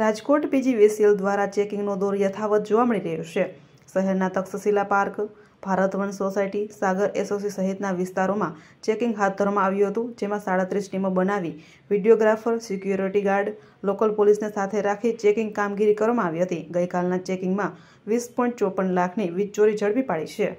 Rajkot PGVCL દ્વારા ચેકિંગનો દોર યથાવત જોવા મળી રહ્યો છે શહેરના તક્ષશિલા પાર્ક ભારતવન સોસાયટી સાગર એસોસી સહિતના વિસ્તારોમાં ચેકિંગ હાથ ધરવામાં આવ્યું હતું જેમાં સાડત્રીસ ટીમો બનાવી વિડીયોગ્રાફર સિક્યુરિટી ગાર્ડ લોકલ પોલીસને સાથે રાખી ચેકિંગ કામગીરી કરવામાં આવી હતી ગઈકાલના ચેકિંગમાં વીસ પોઈન્ટ ચોપન લાખની વીજ ચોરી ઝડપી પાડી છે